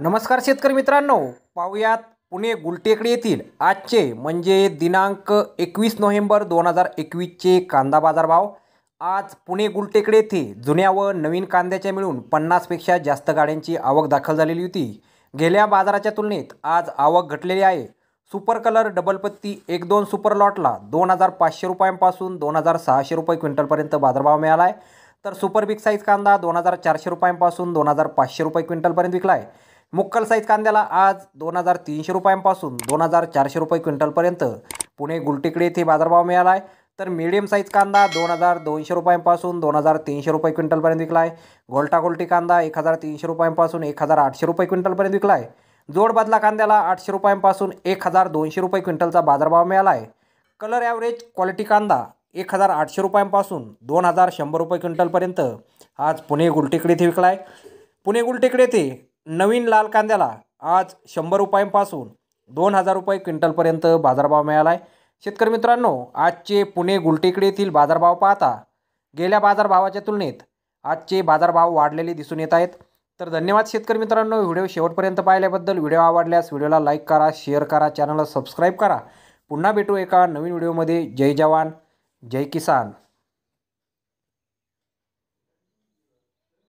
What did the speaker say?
नमस्कार शेतकरी मित्रांनो पाहूयात पुणे गुलटेकडे येथील आजचे म्हणजे दिनांक एकवीस नोव्हेंबर दोन हजार एकवीसचे कांदा बाजारभाव आज पुणे गुलटेकडे येथे जुन्या व नवीन कांद्याच्या मिळून पन्नासपेक्षा जास्त गाड्यांची आवक दाखल झालेली होती गेल्या बाजाराच्या तुलनेत आज आवक घटलेली आहे सुपर कलर डबलपत्ती एक दोन सुपर लॉटला दोन हजार पाचशे रुपयांपासून दोन हजार सहाशे रुपये क्विंटलपर्यंत बाजारभाव मिळाला आहे तर सुपर बिग साईज कांदा दोन हजार चारशे रुपयांपासून दोन हजार पाचशे रुपये क्विंटलपर्यंत विकला आहे मुक्कल साईज कांद्याला आज दोन हजार तीनशे रुपयांपासून दोन हजार चारशे रुपये क्विंटलपर्यंत पुणे गुलटिकडे येथे बाजारभाव मिळाला आहे तर मीडियम साईज कांदा दोन हजार दोनशे रुपयांपासून दोन हजार तीनशे रुपये क्विंटलपर्यंत विकला आहे गोलटा गोलटी कांदा एक हजार तीनशे रुपयांपासून एक हजार आठशे रुपये क्विंटलपर्यंत विकला आहे जोडबदला कांद्याला आठशे रुपयांपासून एक हजार दोनशे रुपये क्विंटलचा बाजारभाव मिळाला आहे कलर ॲव्हरेज क्वालिटी कांदा एक हजार आठशे रुपयांपासून दोन हजार शंभर रुपये क्विंटलपर्यंत आज पुणे गुलटेकडे येथे विकला आहे पुणे गुलटेकडे ते नवीन लाल कांद्याला आज शंभर रुपयांपासून दोन हजार रुपये क्विंटलपर्यंत बाजारभाव मिळाला आहे शेतकरी मित्रांनो आजचे पुणे गुलटेकडे येथील बाजारभाव पाहता गेल्या बाजारभावाच्या तुलनेत आजचे बाजारभाव वाढलेले दिसून येत आहेत तर धन्यवाद शेतकरी मित्रांनो व्हिडिओ शेवटपर्यंत पाहिल्याबद्दल व्हिडिओ आवडल्यास व्हिडिओला लाईक करा शेअर करा चॅनलला सबस्क्राईब करा पुन्हा भेटू एका नवीन व्हिडिओमध्ये जय जवान जय किसान